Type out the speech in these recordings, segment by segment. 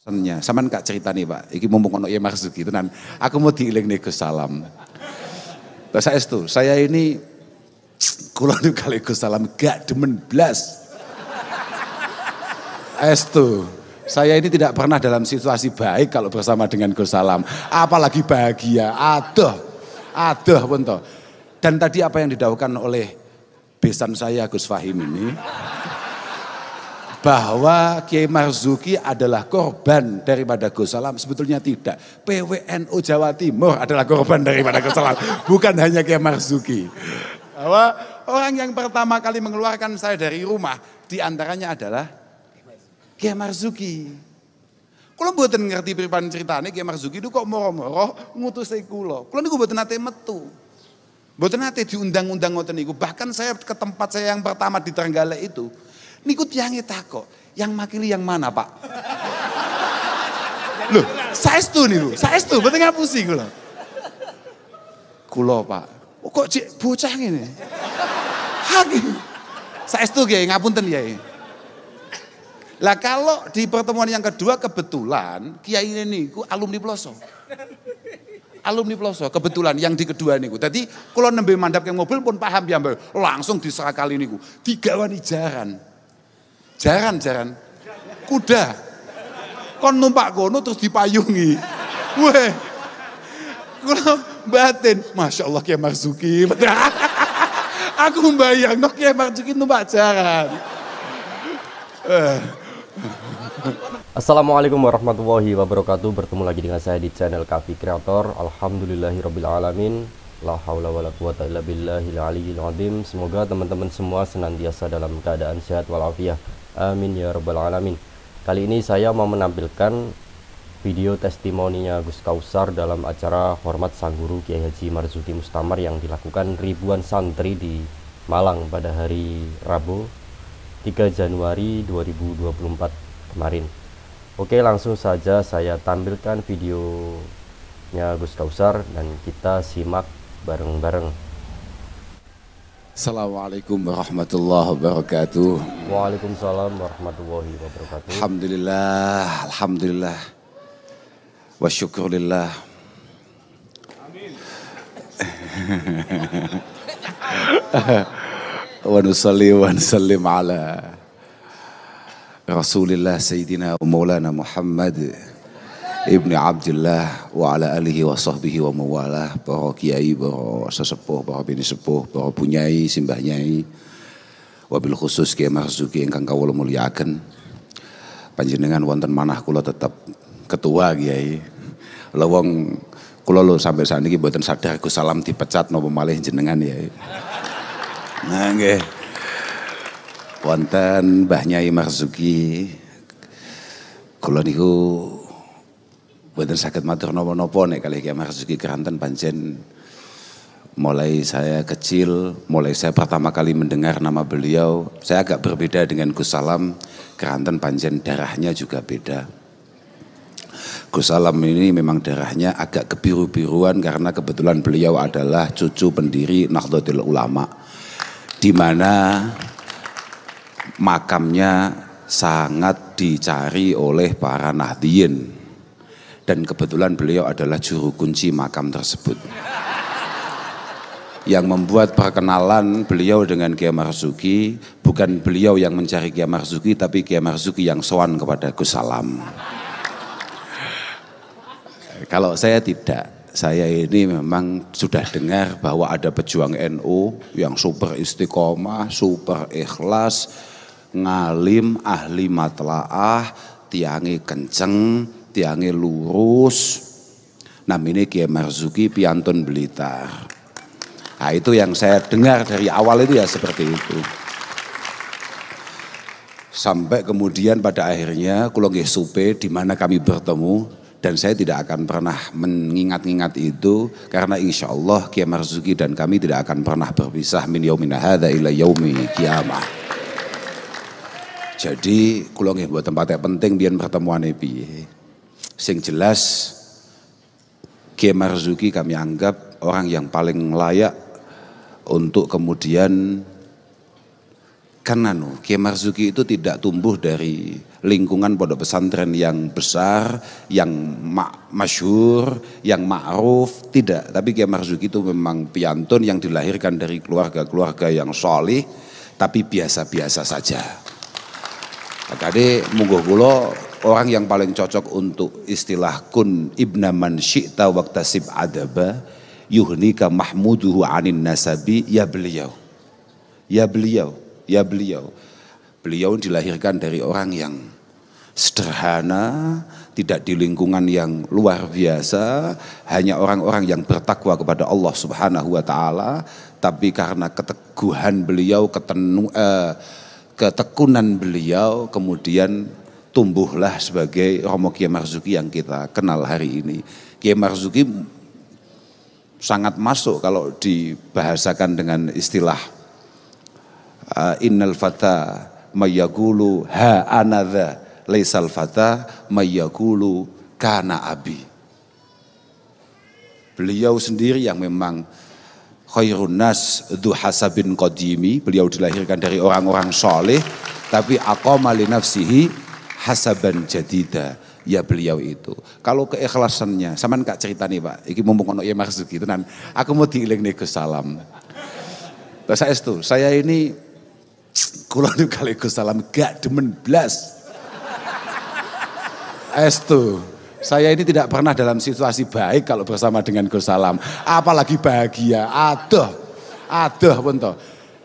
Senya, saman kak cerita nih pak, iki mumpung ono ya maksud gitu nan. Aku mau diiling nih ke salam. Bahasa saya itu, saya ini kulo itu kali ke salam gak demen blas. Estu, saya ini tidak pernah dalam situasi baik kalau bersama dengan Gus Salam. Apalagi bahagia, aduh, aduh pun toh. Dan tadi apa yang didaukan oleh besan saya Gus Fahim ini bahwa Kiai Marzuki adalah korban daripada Gus Salam. Sebetulnya tidak. PWNU Jawa Timur adalah korban daripada Gus Salam. Bukan hanya Kiai Marzuki. Bahwa orang yang pertama kali mengeluarkan saya dari rumah diantaranya adalah Kiai Marzuki. Kalau buat ngerti perpan ceritane Kiai Marzuki itu kok moro-moro ngutus kulo. Kulo niku buat nate metu. Mboten nanti diundang-undang ngoten itu. Bahkan saya ke tempat saya yang pertama di Trenggalek itu, Niku itu aku. yang makili yang mana pak? Loh, saya nih, itu, berarti gak pusing ngapusi loh. Kulo pak, oh, kok cek bocah ini? Hagi, saestu kiai, ngapunten kiai. Lah kalau di pertemuan yang kedua kebetulan kiai ini niku alumni Ploso. Alumni Ploso kebetulan yang di kedua niku. Tadi kalau nembe mandap ke mobil pun paham ya mbak. Langsung diserakali niku. Tiga wani jaran. Jaran, jaran. Kuda. Kon numpak kono terus dipayungi. Weh. Kalau batin, Masya Allah Kiai Marzuki. Aku membayang no kayak Marzuki numpak jaran. Eh. Assalamualaikum warahmatullahi wabarakatuh. Bertemu lagi dengan saya di channel Kavi Creator, Alhamdulillahirobbilalamin. La haula wala quwata illa Semoga teman-teman semua senantiasa dalam keadaan sehat walafiat Amin ya rabbal alamin. Kali ini saya mau menampilkan video testimoninya Gus Kausar dalam acara hormat Sang Guru Kiai Haji Marzuki Mustamar yang dilakukan ribuan santri di Malang pada hari Rabu 3 Januari 2024 kemarin. Oke, langsung saja saya tampilkan videonya Gus Kausar dan kita simak bareng-bareng. Assalamualaikum warahmatullahi wabarakatuh. Waalaikumsalam warahmatullahi wabarakatuh. Alhamdulillah, alhamdulillah. Wa syukurillah. Amin. wa nusalli wa nusallim ala Rasulillah Sayyidina Maulana Muhammad Ibni Abdullah wa ala alihi wa sahbihi wa mawalah Bahwa kiai, bahwa sesepuh, bahwa bini sepuh, para punyai, simbah nyai wabil khusus Kiai Marzuki ingkang kawula muliakan, panjenengan wonten manah kula tetap ketua Kiai lawang kula lo sampai saat ini buatan sadar aku salam dipecat no pemalih jenengan ya nah nggih wonten bahnyai Marzuki kula niku Buatan sakit matur nopo-nopo nih kali kiamah rezeki keranten panjen mulai saya kecil, mulai saya pertama kali mendengar nama beliau, saya agak berbeda dengan Gus Salam, Keranten Panjen darahnya juga beda. Gus Salam ini memang darahnya agak kebiru-biruan karena kebetulan beliau adalah cucu pendiri Nahdlatul Ulama. Di mana makamnya sangat dicari oleh para nahdien dan kebetulan beliau adalah juru kunci makam tersebut. Yang membuat perkenalan beliau dengan Kiai Marzuki bukan beliau yang mencari Kiai Marzuki tapi Kiai Marzuki yang soan kepada Gus Salam. Kalau saya tidak, saya ini memang sudah dengar bahwa ada pejuang NU NO yang super istiqomah, super ikhlas, ngalim, ahli matlaah, tiangi kenceng, tiangnya lurus namanya Kiai Marzuki Piantun Blitar nah itu yang saya dengar dari awal itu ya seperti itu sampai kemudian pada akhirnya kulo supe di mana kami bertemu dan saya tidak akan pernah mengingat-ingat itu karena insya Allah Kiai Marzuki dan kami tidak akan pernah berpisah min yaumina hadza ila yaumi kiamah. Jadi kula buat tempat yang penting biar pertemuan ini. Sing jelas Kiai Marzuki kami anggap orang yang paling layak untuk kemudian karena anu, no, Kiai Marzuki itu tidak tumbuh dari lingkungan pondok pesantren yang besar, yang ma masyhur, yang ma'ruf, tidak. Tapi Kiai Marzuki itu memang piantun yang dilahirkan dari keluarga-keluarga yang solih, tapi biasa-biasa saja. Tadi munggu Gulo orang yang paling cocok untuk istilah kun ibna man syi'ta waktasib adaba yuhnika mahmuduhu anin nasabi ya beliau. Ya beliau, ya beliau. Beliau dilahirkan dari orang yang sederhana, tidak di lingkungan yang luar biasa, hanya orang-orang yang bertakwa kepada Allah Subhanahu wa taala, tapi karena keteguhan beliau, ketenu, eh, ketekunan beliau kemudian tumbuhlah sebagai Romo Kiai Marzuki yang kita kenal hari ini. Kiai Marzuki sangat masuk kalau dibahasakan dengan istilah uh, innal fata mayagulu ha anadha laisal fata mayagulu kana abi. Beliau sendiri yang memang khairun nas duhasabin qadimi, beliau dilahirkan dari orang-orang soleh, tapi aqama nafsihi hasaban jadida ya beliau itu. Kalau keikhlasannya, sama enggak cerita nih pak, iki mumpung ono ya maksud gitu nan. Aku mau diiling nih ke salam. Bahasa itu, saya ini kulon kali ke salam gak demen blas. Estu, eh, saya ini tidak pernah dalam situasi baik kalau bersama dengan Gus Salam. Apalagi bahagia, aduh, aduh pun toh.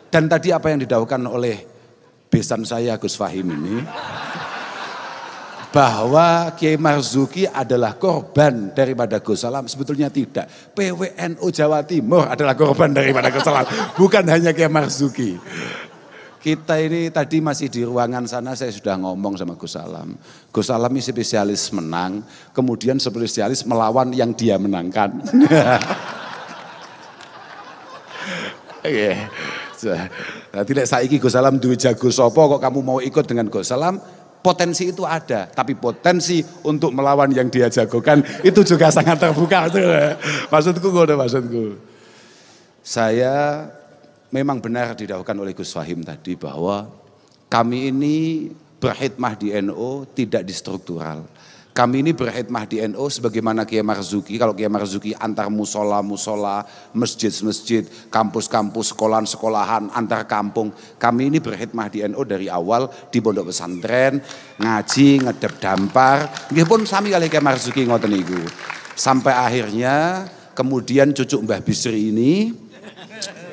Dan tadi apa yang didahukan oleh besan saya Gus Fahim ini bahwa Kiai Marzuki adalah korban daripada Gus Salam sebetulnya tidak. PWNU Jawa Timur adalah korban daripada Gus Salam, bukan hanya Kiai Marzuki. Kita ini tadi masih di ruangan sana saya sudah ngomong sama Gus Salam. Gus Salam ini spesialis menang, kemudian spesialis melawan yang dia menangkan. Oke. Nah, tidak saiki Gus Salam duwe jago sapa kok kamu mau ikut dengan Gus Salam? Potensi itu ada, tapi potensi untuk melawan yang dia jagokan itu juga sangat terbuka. Maksudku, udah maksudku. Saya memang benar didakwakan oleh Gus Fahim tadi bahwa kami ini berkhidmah di NO tidak di struktural. Kami ini berkhidmah di NU sebagaimana Kiai Marzuki. Kalau Kiai Marzuki antar musola, musola, masjid-masjid, kampus-kampus, sekolahan-sekolahan, antar kampung. Kami ini berkhidmah di NU dari awal di pondok pesantren, ngaji, ngedep dampar. Dia pun sami kali Kiai Marzuki ngoten itu. Sampai akhirnya kemudian cucu Mbah Bisri ini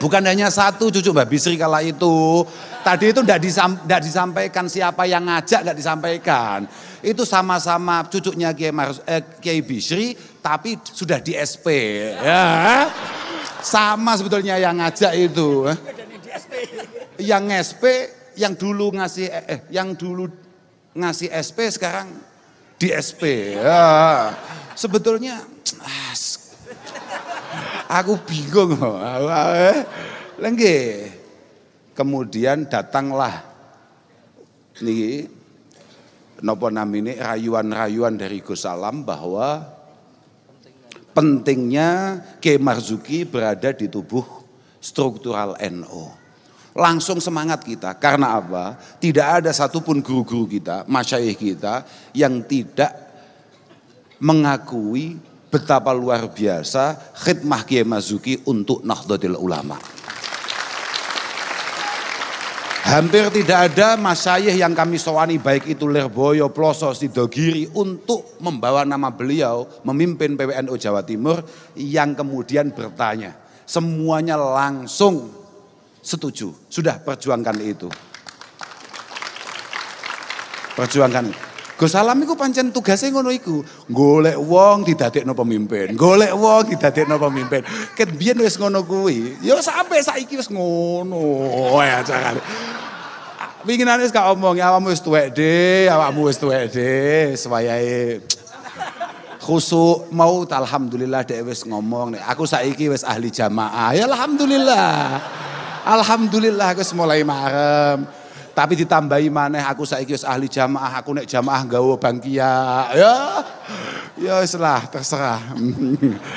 Bukan hanya satu cucu Mbak Bisri kala itu. Tadi itu tidak disam, disampaikan siapa yang ngajak tidak disampaikan. Itu sama-sama cucunya Kiai, Mar, eh, Bisri tapi sudah di SP. Ya. Eh? Sama sebetulnya yang ngajak itu. Eh? Yang SP yang dulu ngasih eh, eh yang dulu ngasih SP sekarang di SP. Ya. Sebetulnya ah, Aku bingung. Lengge. Eh. Kemudian datanglah nih nopo namine rayuan-rayuan dari Gus Salam bahwa pentingnya Kemarzuki berada di tubuh struktural NU. NO. Langsung semangat kita karena apa? Tidak ada satupun guru-guru kita, masyaih kita yang tidak mengakui betapa luar biasa khidmah Kiai Mazuki untuk Nahdlatul Ulama. Hampir tidak ada masayih yang kami sowani baik itu Lerboyo, Ploso, Sidogiri untuk membawa nama beliau memimpin PWNU Jawa Timur yang kemudian bertanya. Semuanya langsung setuju, sudah perjuangkan itu. Perjuangkan itu. Gus Alam itu pancen tugasnya ngono iku. Golek wong no pemimpin, golek wong no pemimpin. Ket bian wis ngono kuwi. Ya sampe saiki wis ngono. Ya jangan. Winginane anis gak omong, ya. awakmu wis tuwek de, awakmu wis tuwek de, sewayahe. Khusuk mau alhamdulillah dek wis ngomong Nih. aku saiki wis ahli jamaah. Ya alhamdulillah. Alhamdulillah aku mulai marem. Tapi ditambahi maneh aku saiki wis ahli jamaah, aku nek jamaah gawe bangkia. Ya. Ya wis lah, terserah.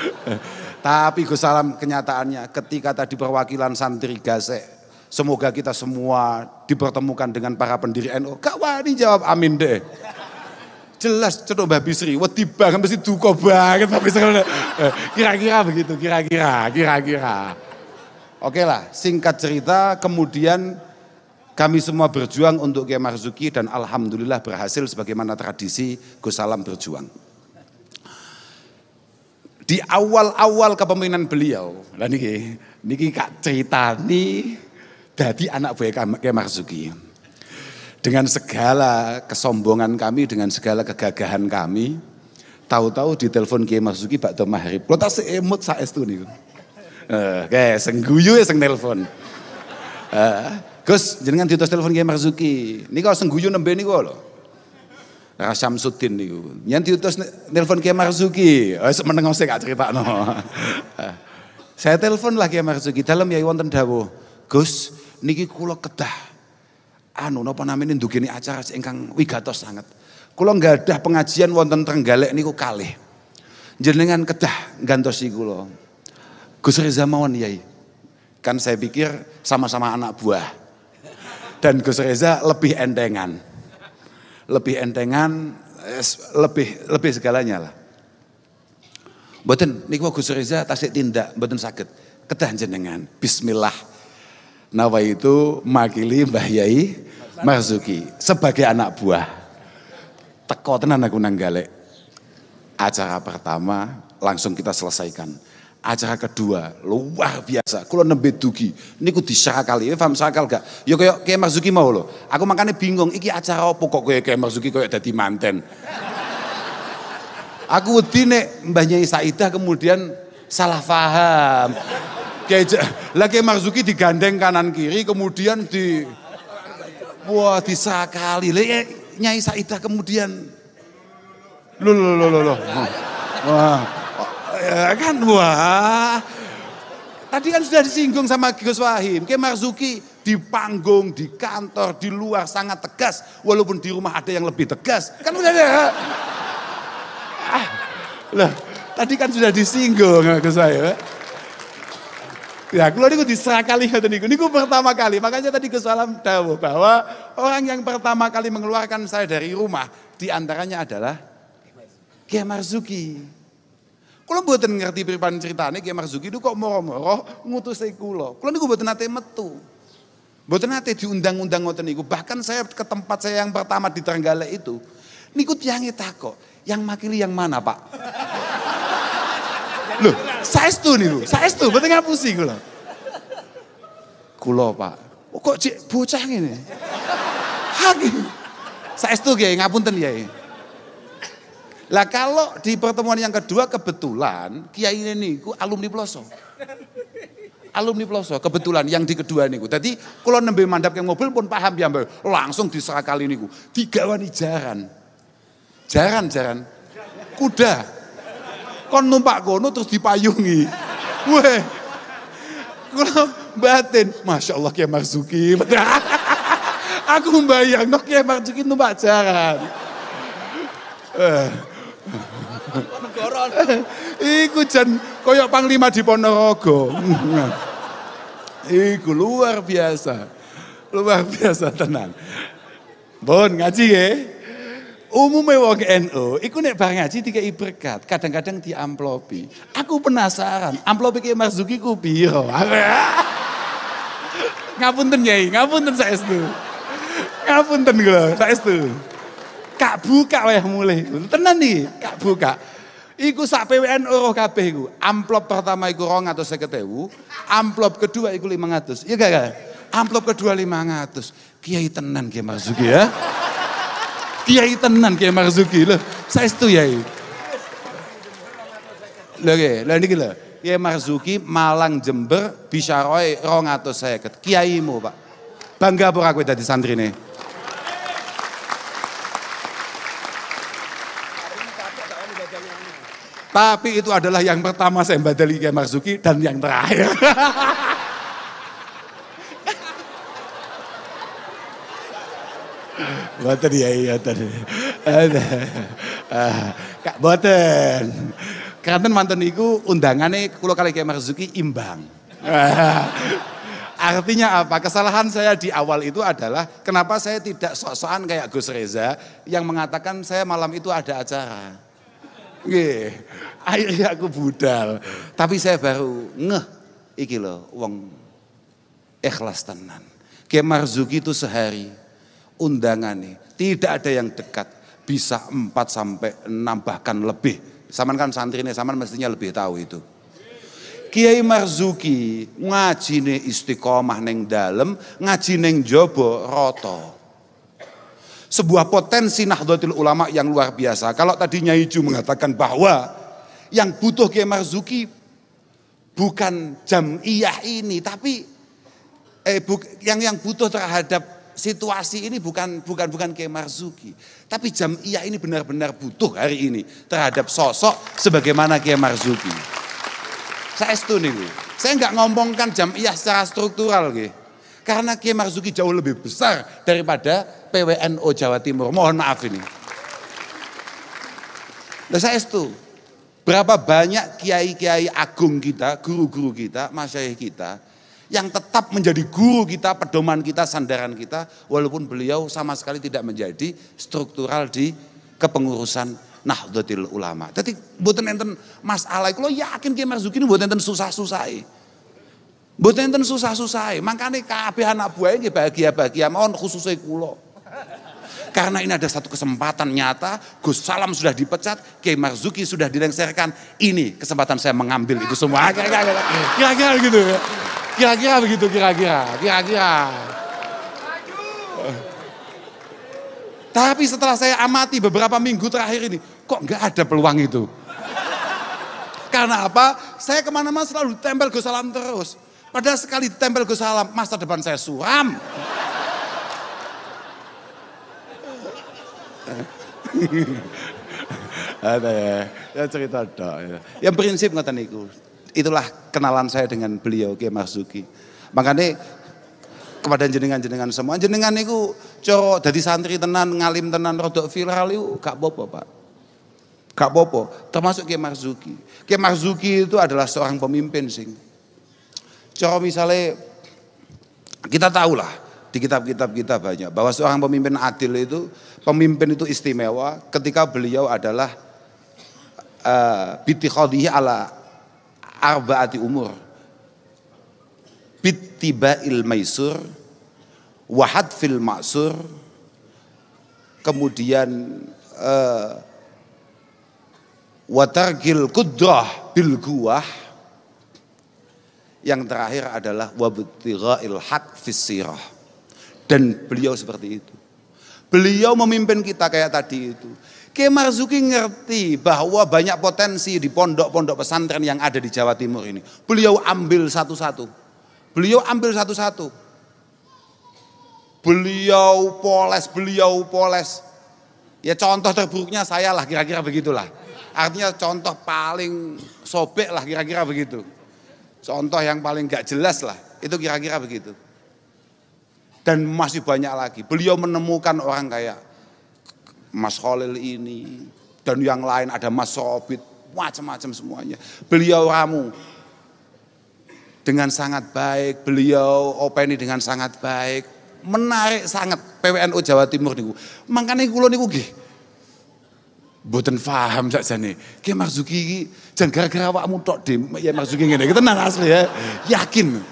Tapi Gus Salam kenyataannya ketika tadi perwakilan santri gasek Semoga kita semua dipertemukan dengan para pendiri NU. Kak wani jawab amin deh. Jelas cetok Mbak Bisri, wedi banget mesti duka banget Mbak Bisri. Kira-kira begitu, kira-kira, kira-kira. Oke lah, singkat cerita kemudian kami semua berjuang untuk Kiai Marzuki dan alhamdulillah berhasil sebagaimana tradisi Gus Salam berjuang. Di awal-awal kepemimpinan beliau, lah niki niki kak ceritani dari anak buah Kiai Marzuki. Dengan segala kesombongan kami, dengan segala kegagahan kami, tahu-tahu di telepon Kiai Marzuki bakda mahrib. Kalau tak seemut saat itu nih, eh, uh, kayak sengguyu ya seng telepon. Eh, Gus, jenengan diutus telepon Kiai Marzuki. kau sengguyu nembe kau loh. Nah, Rasam Syamsuddin nih. Yen diutus telepon Kiai Marzuki, wis oh, Menengok saya gak No. Saya telepon lah Kiai Marzuki, Dalam yai wonten dawuh. Gus, niki kulo kedah anu napa namine ndukini acara ingkang wigatos sanget. gak nggadah pengajian wonten Trenggalek niku kalih. Jenengan kedah nggantosi kulo. Gus Reza Mawan Yai. Kan saya pikir sama-sama anak buah dan Gus Reza lebih entengan. Lebih entengan, lebih lebih segalanya lah. Mboten niku Gus Reza tasik tindak, mboten sakit. Kedah jenengan. Bismillah. Nawa itu makili Mbah Yai Marzuki sebagai anak buah. Teko tenan aku nanggalek. Acara pertama langsung kita selesaikan acara kedua luar biasa kula nembe dugi niku disakali paham sakal gak ya kaya kaya Marzuki mau lho aku makanya bingung iki acara apa kok kaya kaya Marzuki kaya dadi manten aku wedi nek Mbah Nyai Saidah kemudian salah paham kaya lah kaya Marzuki digandeng kanan kiri kemudian di wah disakali lah Nyai Saidah kemudian lho lho lho lho wah ya kan wah. Tadi kan sudah disinggung sama Gus Wahim, Kiai Marzuki di panggung, di kantor, di luar sangat tegas, walaupun di rumah ada yang lebih tegas. Kan udah ada. Ah, loh, tadi kan sudah disinggung ke saya. Eh. Ya, kalau itu diserah kali ini. niku. pertama kali. Makanya tadi Gus Salam tahu bahwa orang yang pertama kali mengeluarkan saya dari rumah di antaranya adalah Kiai Marzuki. Kulo mboten ngerti pripan ceritane Kiai Marzuki itu kok moro-moro saya kulo. Kulo niku mboten nate metu. Mboten nate diundang-undang ngoten niku. Bahkan saya ke tempat saya yang pertama di Trenggalek itu niku tiange takok, yang makili yang mana, Pak? saya Loh, Saya itu, saestu mboten ngapusi kulo. Kulo, Pak. Oh, kok cek bocah ngene? Hakim. Saestu Kiai, ya. Kiai. Lah kalau di pertemuan yang kedua kebetulan kiai ini niku alumni Ploso. Alumni Ploso kebetulan yang di kedua niku. Tadi kalau nembe mandap ke mobil pun paham ya langsung di kali niku. Digawani jaran. Jaran jaran. Kuda. Kon numpak kono terus dipayungi. Weh. Kalau batin, masya Allah Kiai Marzuki. Aku membayang, no Kiai Marzuki numpak jaran. Eh. Iku jen koyok panglima di Ponorogo. Iku luar biasa. Luar biasa tenang. Bon ngaji ya. Umumnya wong NU, iku nek bareng ngaji tiga berkat, kadang-kadang diamplopi. Aku penasaran, amplopi kayak Mas Zuki ku piro? ngapunten Nyai, ngapunten saestu. Ngapunten saya itu. Kak buka weh mulai. Tenan nih, kak buka. Iku sak PWN ora kabeh iku. Amplop pertama iku seketewu amplop kedua iku lima 500. Iya gak gak? Amplop kedua lima 500. Kiai tenan Kiai Marzuki ya. Kiai tenan Kiai Marzuki loh. Saya itu ya. Lho ge, lho ini gila. Kiai Marzuki Malang Jember Bisharoe 250. Kiaimu, Pak. Bangga apa aku santri nih. Tapi itu adalah yang pertama saya badali Kiai Marzuki dan yang terakhir. Boten ya iya tadi. Kak boten. Kanten mantan niku undangannya kula kali Kiai Marzuki imbang. Artinya apa? Kesalahan saya di awal itu adalah kenapa saya tidak sok-sokan kayak Gus Reza yang mengatakan saya malam itu ada acara. Nggih. Akhirnya aku budal. Tapi saya baru ngeh iki loh wong ikhlas tenan. Ki Marzuki itu sehari undangan nih, tidak ada yang dekat bisa 4 sampai 6 bahkan lebih. Saman kan nih, saman mestinya lebih tahu itu. Kiai Marzuki nih istiqomah neng dalem, ngaji neng jobo roto sebuah potensi Nahdlatul Ulama yang luar biasa. Kalau tadinya Ju mengatakan bahwa yang butuh Kiai Marzuki bukan jamiyah ini, tapi eh, bu, yang yang butuh terhadap situasi ini bukan bukan bukan Kiai Marzuki, tapi jamiyah ini benar-benar butuh hari ini terhadap sosok sebagaimana Kiai Marzuki. Saya setuju nih, saya nggak ngomongkan jamiyah secara struktural gitu karena Kiai Marzuki jauh lebih besar daripada PWNO Jawa Timur. Mohon maaf ini. Nah, saya itu berapa banyak kiai-kiai agung kita, guru-guru kita, masyaih kita yang tetap menjadi guru kita, pedoman kita, sandaran kita walaupun beliau sama sekali tidak menjadi struktural di kepengurusan Nahdlatul Ulama. Jadi buatan enten masalah itu yakin Kiai Marzuki ini buatan enten susah-susah. E. Mboten enten susah-susah, makanya kabeh anak buah nggih bahagia-bahagia mawon khususnya kula. Karena ini ada satu kesempatan nyata, Gus Salam sudah dipecat, Kiai Marzuki sudah dilengsarkan. Ini kesempatan saya mengambil itu semua. Ah, kira-kira begitu. Ya. Kira-kira begitu, kira-kira. Kira-kira. Tapi setelah saya amati beberapa minggu terakhir ini, kok nggak ada peluang itu? Karena apa? Saya kemana-mana selalu tempel Gus Salam terus. Padahal sekali tempel Gus Salam, masa depan saya suram. Ada ya, ya cerita ada. Ya. Yang prinsip nggak niku. Itulah kenalan saya dengan beliau Kiai Marzuki. Makanya kepada jenengan-jenengan semua, jenengan niku coro dari santri tenan, ngalim tenan, rodok viral itu Kak bobo pak. Kak bobo, termasuk Kiai Marzuki. Kiai Marzuki itu adalah seorang pemimpin sing Coba misalnya kita tahulah di kitab-kitab kita banyak bahwa seorang pemimpin adil itu pemimpin itu istimewa ketika beliau adalah uh, eh, bitikhadihi ala arbaati umur ba'il maisur wahad fil maksur kemudian uh, eh, watargil kudrah bil guwah yang terakhir adalah haq Dan beliau seperti itu. Beliau memimpin kita kayak tadi itu. Ke Marzuki ngerti bahwa banyak potensi di pondok-pondok pesantren yang ada di Jawa Timur ini. Beliau ambil satu-satu. Beliau ambil satu-satu. Beliau poles, beliau poles. Ya contoh terburuknya saya lah kira-kira begitulah. Artinya contoh paling sobek lah kira-kira begitu. Contoh yang paling gak jelas lah, itu kira-kira begitu. Dan masih banyak lagi. Beliau menemukan orang kayak Mas Khalil ini, dan yang lain ada Mas Sobit, macam-macam semuanya. Beliau ramu dengan sangat baik, beliau openi dengan sangat baik, menarik sangat PWNU Jawa Timur niku. Makanya kulo niku gih Mboten paham nih. Ki Marzuki iki jan gara-gara awakmu tok, Dim. Ya Marzuki ngene. Tenan asli ya. Yakin.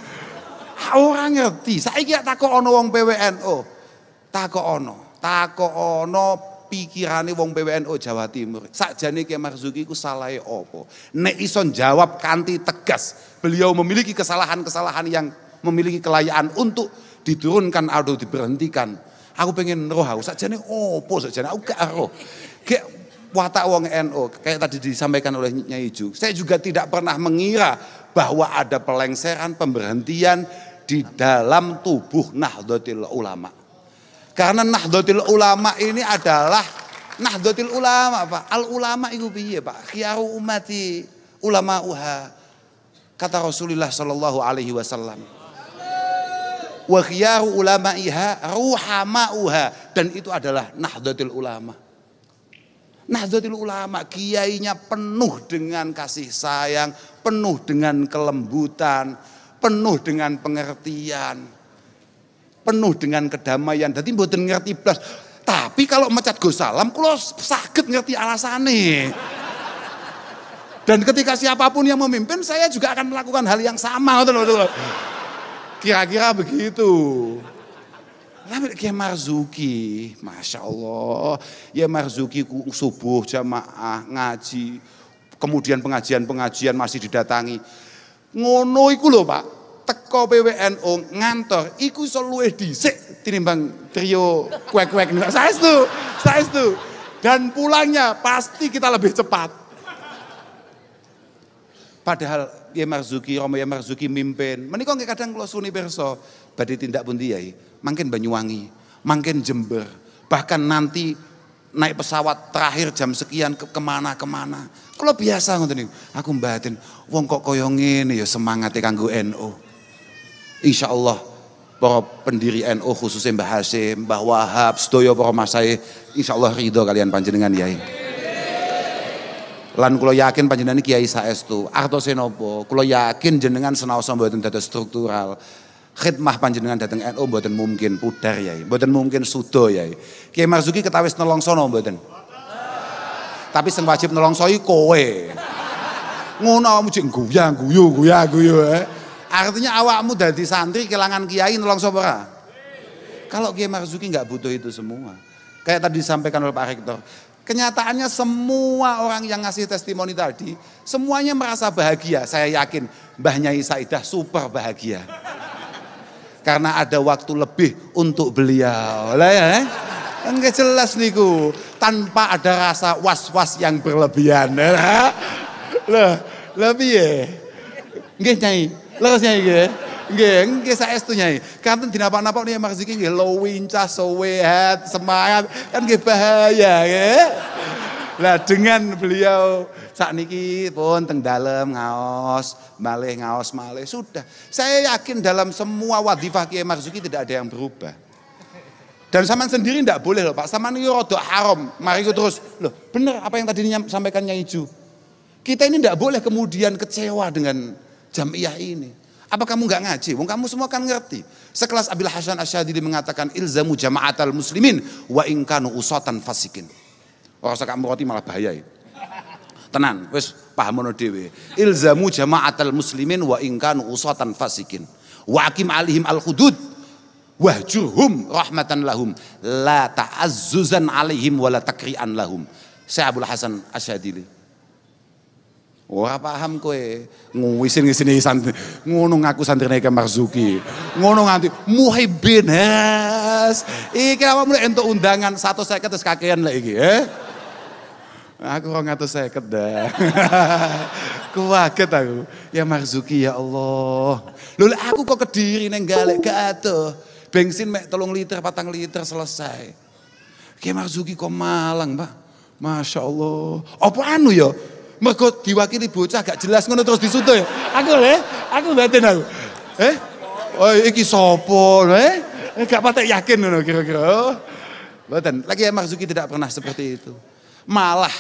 orang ngerti. saya Saiki ya takok ono wong PWNO. Oh, takok ono, Takok ono, pikirane wong PWNO oh, Jawa Timur. sak jani Ki Marzuki iku salahe apa? Nek iso jawab kanthi tegas. Beliau memiliki kesalahan-kesalahan yang memiliki kelayaan untuk diturunkan atau diberhentikan. Aku pengen roh aku sak sakjane opo jani, aku gak roh. kayak watak wong NU kayak tadi disampaikan oleh Nyai Ju. Saya juga tidak pernah mengira bahwa ada pelengseran pemberhentian di dalam tubuh Nahdlatul Ulama. Karena Nahdlatul Ulama ini adalah Nahdlatul Ulama, Pak. Al ulama itu piye, Pak? Khiyaru umati ulama uha. Kata Rasulullah Shallallahu alaihi wasallam. Wa ulama iha ruhama uha dan itu adalah Nahdlatul Ulama. Nah, Nahdlatul Ulama, kiainya penuh dengan kasih sayang, penuh dengan kelembutan, penuh dengan pengertian, penuh dengan kedamaian. Jadi mboten ngerti blas. Tapi kalau macet go salam, kulo sakit ngerti alasannya. Dan ketika siapapun yang memimpin, saya juga akan melakukan hal yang sama. Kira-kira begitu ke Marzuki, Masya Allah. Ya Marzuki subuh jamaah ngaji. Kemudian pengajian-pengajian masih didatangi. Ngono iku lho Pak. Teko PWNO ngantor. Iku seluwe disik tinimbang trio kuek-kuek. Saya itu, saya itu. Dan pulangnya pasti kita lebih cepat. Padahal ya marzuki, romo ya marzuki mimpin. Menikah nggak kadang kalau suni berso. Badi tindak pun dia, makin Banyuwangi, makin Jember. Bahkan nanti naik pesawat terakhir jam sekian ke kemana kemana. Kalau biasa ini, aku mbatin wong kok koyongin ngene ya semangate kanggo NU. Insya Allah para pendiri NU khususnya Mbah Hasim, Mbah Wahab, bahwa para Insya Allah ridho kalian panjenengan yai. Lan kula yakin panjenengan kiai saestu, artose Senopo, Kula yakin jenengan senaosa mboten dados struktural. Khidmah panjenengan dateng NU mboten mungkin pudar yai, mboten mungkin sudo yai. Kiai Marzuki ketawis nelongsono mboten? Tapi sing wajib nelongsohi kowe. Ngono mujing guyah guyu guyu guyu eh. Artinya awakmu dari santri kelangan kiai nelongso ora? Kalau Kiai Marzuki nggak butuh itu semua. Kayak tadi disampaikan oleh Pak Rektor, Kenyataannya semua orang yang ngasih testimoni tadi, semuanya merasa bahagia. Saya yakin Mbah Nyai Saidah super bahagia. Karena ada waktu lebih untuk beliau. Lah ya, eh? enggak jelas niku. Tanpa ada rasa was-was yang berlebihan. Eh, lah, lebih ya. Enggak Nyai, lekas Nyai gitu Nggih, nggih saestu Nyai. Kanten apa napa nih Mas iki nggih lowincah sowehat semangat kan nggih bahaya nggih. Lah dengan beliau saat niki pun teng dalem ngaos, malih ngaos malih sudah. Saya yakin dalam semua wadifah Kiai Marzuki tidak ada yang berubah. Dan saman sendiri tidak boleh loh Pak, saman itu rodok haram. Mari kita terus, loh bener apa yang tadi sampaikan Nyai Ju. Kita ini tidak boleh kemudian kecewa dengan jamiah ini. Apa kamu nggak ngaji? Wong kamu semua kan ngerti. Sekelas Abil Hasan Asyadili mengatakan ilzamu al muslimin wa ingkanu usatan fasikin. Orang oh, sekarang roti malah bahaya ya. Tenan, wis mono dhewe. Ilzamu al muslimin wa ingkanu usatan fasikin. Wa akim alihim al hudud wahjurhum rahmatan lahum la ta'azzuzan alaihim wa takri'an lahum. Saya Abu Hasan Asyadili. Ora paham kowe. Nguwisin ngisini santri. Ngono ngaku santri Ki Marzuki. Ngono nganti muhibin. has. Iki apa mulai entuk undangan satu 150 terus kakean lek iki, eh? Aku 250 dah. Kuwaget aku. Ya Marzuki ya Allah. lalu aku kok kediri neng galek gak atuh. Bensin mek telung liter, patang liter selesai. Ki Marzuki kok malang, Pak. Masya Allah. Apa anu ya? Mergo diwakili bocah gak jelas ngono terus disuto ya. Aku le, eh, aku batin aku. Eh? Oh, iki sapa eh? eh? Gak patek yakin ngono kira-kira. Oh. Mboten. Lagi ya Marzuki tidak pernah seperti itu. Malah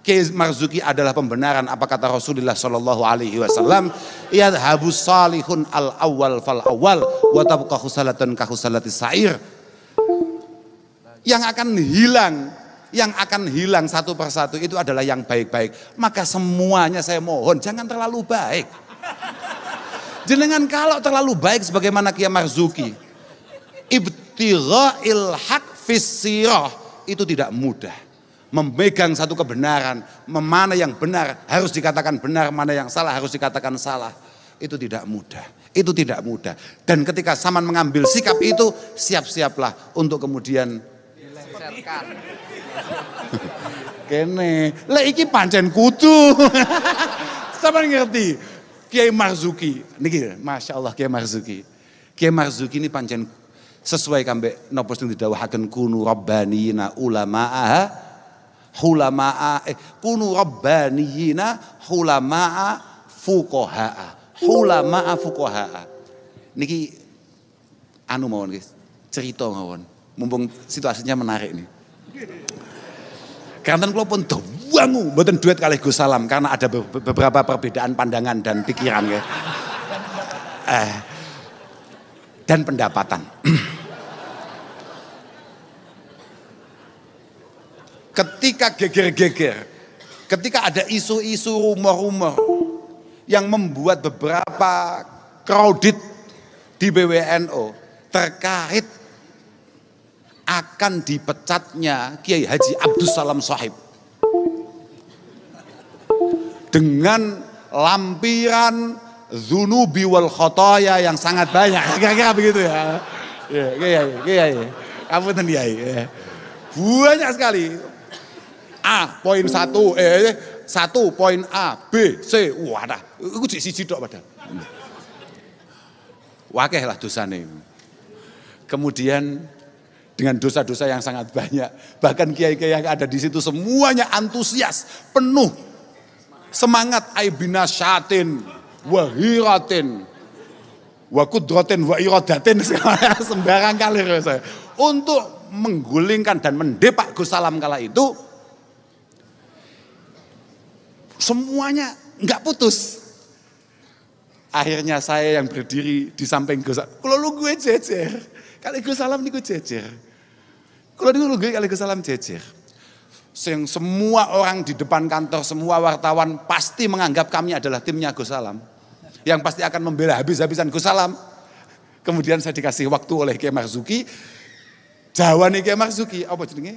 ke Marzuki adalah pembenaran apa kata Rasulullah sallallahu Alaihi Wasallam ya habu salihun al awal fal awal watab ka kahusalati sair yang akan hilang yang akan hilang satu persatu itu adalah yang baik-baik. Maka semuanya saya mohon jangan terlalu baik. Jenengan kalau terlalu baik sebagaimana Kiai Marzuki. Ibtira'il haq fisiroh itu tidak mudah. Memegang satu kebenaran, mana yang benar harus dikatakan benar, mana yang salah harus dikatakan salah. Itu tidak mudah. Itu tidak mudah. Dan ketika Saman mengambil sikap itu, siap-siaplah untuk kemudian dilengsarkan. Kene, lah iki pancen kudu. Sama ngerti? Kiai Marzuki, niki Masya Allah Kiai Marzuki. Kiai Marzuki ini pancen sesuai kambek napa sing didhawuhaken kunu rabbaniyina ulama'aha hulamaa eh, kunu rabbaniyina hulamaa fuqahaa hulamaa fukoha. niki anu mawon guys cerita mawon mumpung situasinya menarik nih Kanten kula pun wangu mboten duet Gus salam karena ada beberapa perbedaan pandangan dan pikiran ya. Eh, dan pendapatan. ketika geger-geger, ketika ada isu-isu rumor-rumor yang membuat beberapa kredit di BWNO terkait akan dipecatnya Kiai Haji Abdus Salam Sahib. Dengan lampiran zunubi wal khotoya yang sangat banyak. Kira-kira begitu ya. Iya, iya, iya, iya, iya. Kamu tenyai, Banyak sekali. A, poin satu, eh, eh, satu, poin A, B, C, Wadah. aku Itu sih dok pada. Wakeh lah dosane. Kemudian dengan dosa-dosa yang sangat banyak. Bahkan kiai-kiai yang ada di situ semuanya antusias, penuh semangat aibina syatin, wahiratin, wakudrotin, wairodatin, sembarang kali saya. Untuk menggulingkan dan mendepak Gus Salam kala itu, semuanya nggak putus. Akhirnya saya yang berdiri di samping Gus Salam, kalau lu gue jejer, Kali gue salam niku jejer. Kalau dulu gue kali gue salam jejer. Yang semua orang di depan kantor, semua wartawan pasti menganggap kami adalah timnya Gus Salam. Yang pasti akan membela habis-habisan Gus Salam. Kemudian saya dikasih waktu oleh Kiai Marzuki. nih Kiai Marzuki, apa jadinya?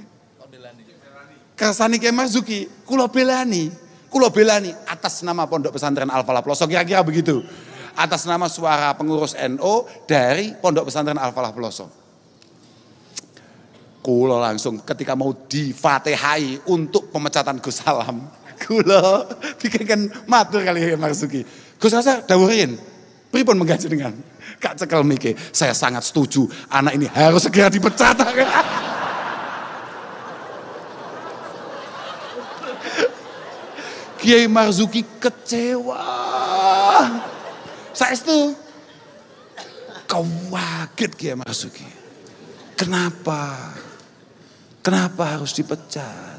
Kersani Kiai Marzuki, kulo belani. Kulo belani atas nama pondok pesantren Al Falah Pelosok kira-kira begitu atas nama suara pengurus NO dari Pondok Pesantren Al-Falah Peloso. Kulo langsung ketika mau difatihai untuk pemecatan Gus Salam. Kulo pikirkan matur kali ya Marzuki. Gus Asa dawurin. pripun menggaji dengan Kak Cekel Miki. Saya sangat setuju anak ini harus segera dipecat. Kiai Marzuki kecewa. Saya kau waget dia masuki. Kenapa? Kenapa harus dipecat?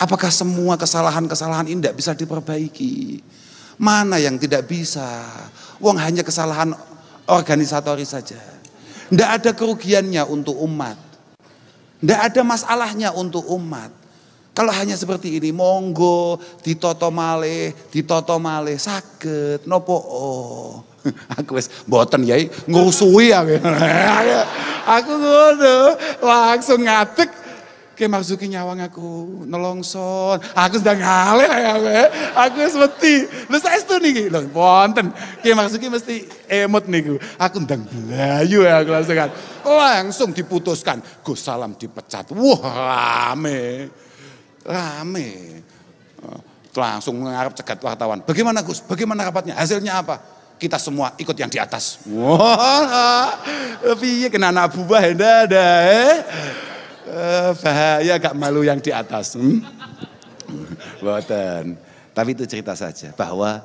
Apakah semua kesalahan-kesalahan ini tidak bisa diperbaiki? Mana yang tidak bisa? Wong hanya kesalahan organisatoris saja. Tidak ada kerugiannya untuk umat. Tidak ada masalahnya untuk umat. Kalau hanya seperti ini, monggo ditoto male, ditoto male, sakit, nopo oh. aku wes ya, yai ngusui aku. aku ngono, langsung ngatik, Kayak masukin nyawang aku, nolongson. Aku sedang ngalir ya, aku. aku mati. lu saya itu nih, loh, ponten. Kayak masukin mesti emot nih, aku sedang belayu ya, aku langsung kan. Langsung diputuskan, gue salam dipecat. Wah, rame. Rame. Eh, langsung mengharap cegat wartawan. Bagaimana Gus? Bagaimana rapatnya? Hasilnya apa? Kita semua ikut yang di atas. Wah, piye kena anak buah eh, ada eh? eh. bahaya gak malu yang di atas. Hmm? Tapi itu cerita saja bahwa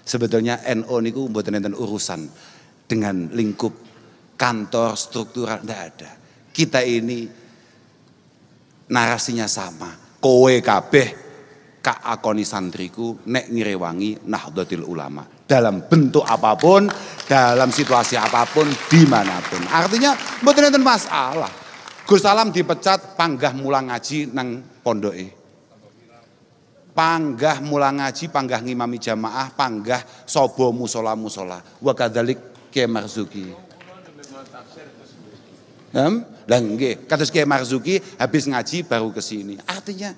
sebetulnya NO niku buat nenten urusan dengan lingkup kantor struktural tidak ada. Kita ini narasinya sama, kowe kabeh kaakoni santriku nek ngirewangi Nahdlatul Ulama dalam bentuk apapun, dalam situasi apapun, dimanapun. Artinya mboten enten masalah. Gus Salam dipecat panggah mulang ngaji nang pondoke. Panggah mulang ngaji, panggah ngimami jamaah, panggah sobo musola musola. Wa kadzalik Marzuki. Dan Lah nggih, kados Kiai Marzuki habis ngaji baru ke sini. Artinya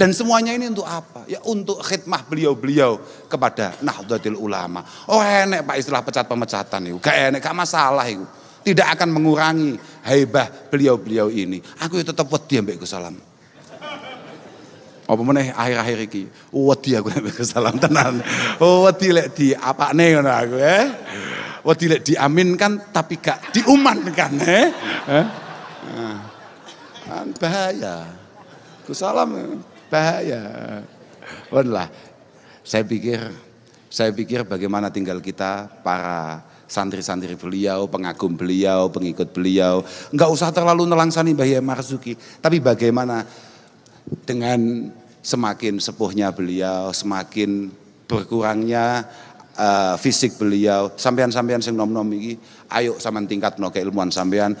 dan semuanya ini untuk apa? Ya untuk khidmah beliau-beliau kepada Nahdlatul Ulama. Oh enek Pak istilah pecat-pemecatan itu. Gak enek, gak masalah itu. Tidak akan mengurangi haibah beliau-beliau ini. Aku ya tetap wedi ambek salam. Apa meneh akhir-akhir iki? Oh, wedi aku ambek salam tenan. Oh wedi lek di apane ngono aku eh. Wah tidak diaminkan tapi gak diumankan. Eh? eh? Nah, bahaya. Kusalam bahaya. Wallah. Saya pikir saya pikir bagaimana tinggal kita para santri-santri beliau, pengagum beliau, pengikut beliau. Enggak usah terlalu nelangsani Mbah Yai Marzuki, tapi bagaimana dengan semakin sepuhnya beliau, semakin berkurangnya uh, fisik beliau, sampean-sampean sing nom-nom iki, ayo sampean no keilmuan sampean,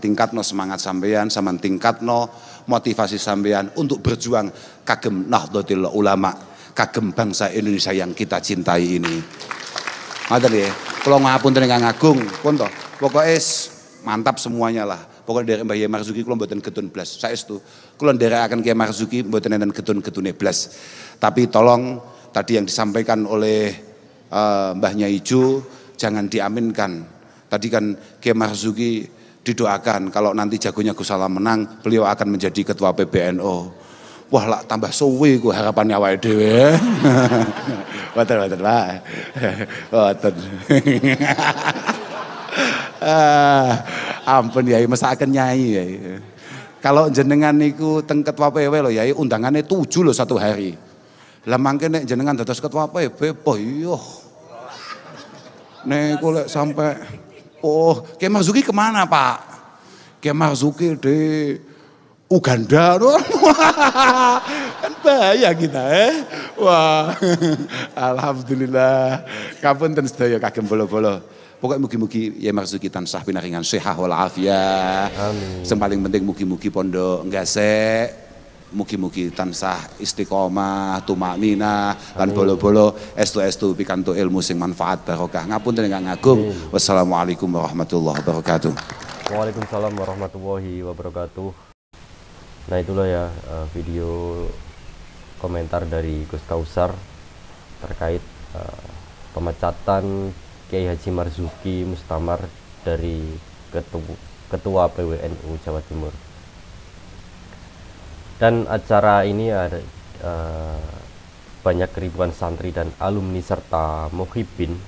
tingkat no semangat sampean, tingkat no motivasi sampean untuk berjuang kagem Nahdlatul Ulama, kagem bangsa Indonesia yang kita cintai ini. Ngaten ya. Kula ngapunten tenang ngagung, pun pokok es mantap semuanya lah. Pokoknya dari Mbak Yai Marzuki kalau buatan ketun saya blas. Kalau dari akan Kiai Marzuki buatan enten ketun-ketune blas. Tapi tolong tadi yang disampaikan oleh uh, Mbah Nyai Ju jangan diaminkan. Tadi kan Kiai Marzuki didoakan kalau nanti jagonya Gus Salam menang, beliau akan menjadi ketua PBNO. Wah lah tambah suwe gue harapannya awal dewe. Water water lah. Water. ampun ampun Yai, akan Nyai Yai. Kalau jenengan niku teng ketua PW lo Yai, undangannya tujuh lo satu hari. Lah mangke nek jenengan dados ketua PB, boyoh iya. Nih lek sampai oh Kiai Marzuki kemana Pak? Kiai Marzuki di Uganda kan bahaya kita eh wah alhamdulillah kapan ten sedaya kagem bolo-bolo pokoknya mugi-mugi ya maksud kita tansah pinaringan sehat wal afiat. Amin. Sempaling penting mugi-mugi pondok enggak sek mugi-mugi tansah istiqomah, nina, dan bolo-bolo estu-estu pikanto ilmu sing manfaat barokah. ngapun ingkang ngagum. Amin. Wassalamualaikum warahmatullahi wabarakatuh. Waalaikumsalam warahmatullahi wabarakatuh. Nah itulah ya eh, video komentar dari Gus Kausar terkait uh, pemecatan Kiai Haji Marzuki Mustamar dari Ketua, Ketua PWNU Jawa Timur dan acara ini ada uh, banyak ribuan santri dan alumni serta muhibbin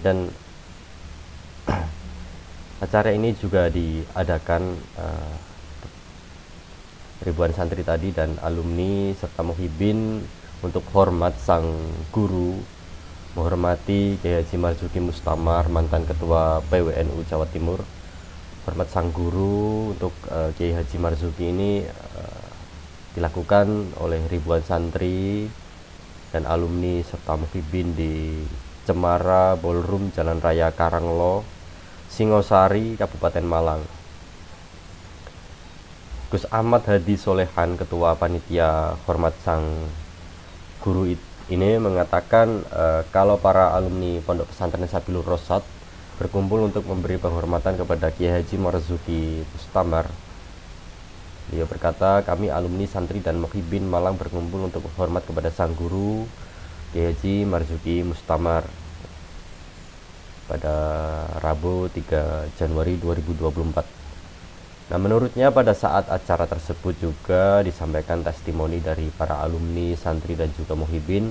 dan acara ini juga diadakan uh, eh, ribuan santri tadi dan alumni serta muhibbin untuk hormat sang guru menghormati Kiai Haji Marzuki Mustamar mantan ketua PWNU Jawa Timur Hormat Sang Guru untuk uh, Kiai Haji Marzuki ini uh, dilakukan oleh ribuan santri dan alumni serta muhibin di Cemara Ballroom Jalan Raya Karanglo, Singosari, Kabupaten Malang. Gus Ahmad Hadi Solehan, Ketua Panitia Hormat Sang Guru ini mengatakan e, kalau para alumni Pondok Pesantren Sabilur Rosat berkumpul untuk memberi penghormatan kepada Kiai Haji Marzuki Mustamar. Dia berkata, kami alumni santri dan muhibin Malang berkumpul untuk menghormat kepada sang guru Kiai Haji Marzuki Mustamar pada Rabu 3 Januari 2024. Nah, menurutnya pada saat acara tersebut juga disampaikan testimoni dari para alumni, santri dan juga muhibin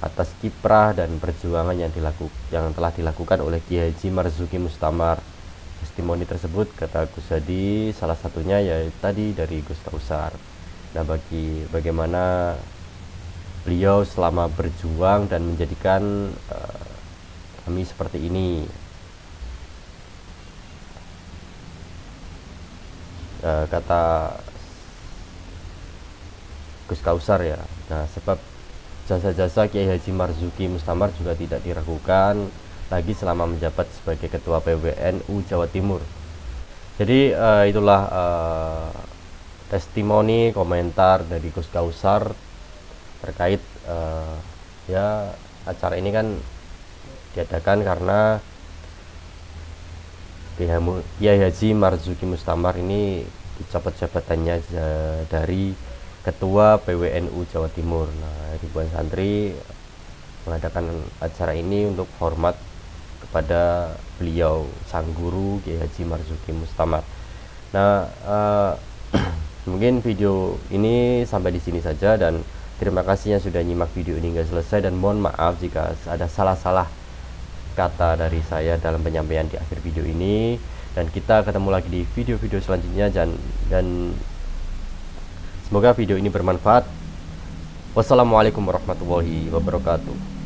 atas kiprah dan perjuangan yang, dilaku, yang telah dilakukan oleh Kiai Haji Marzuki Mustamar. Testimoni tersebut kata Gus Hadi salah satunya ya tadi dari Gus Tausar. Nah bagi bagaimana beliau selama berjuang dan menjadikan uh, kami seperti ini. Uh, kata Gus Kausar ya. Nah sebab Jasa-jasa Kiai Haji Marzuki Mustamar juga tidak diragukan lagi selama menjabat sebagai Ketua PWNU Jawa Timur. Jadi uh, itulah uh, testimoni komentar dari Gus Kausar terkait uh, ya acara ini kan diadakan karena Kiai Haji Marzuki Mustamar ini dijabat jabatannya dari Ketua PWNU Jawa Timur. Nah, ribuan santri mengadakan acara ini untuk hormat kepada beliau sang guru Kiai Haji Marzuki Mustamar. Nah, uh, mungkin video ini sampai di sini saja dan terima kasih yang sudah nyimak video ini hingga selesai dan mohon maaf jika ada salah-salah kata dari saya dalam penyampaian di akhir video ini dan kita ketemu lagi di video-video selanjutnya dan dan Semoga video ini bermanfaat. Wassalamualaikum warahmatullahi wabarakatuh.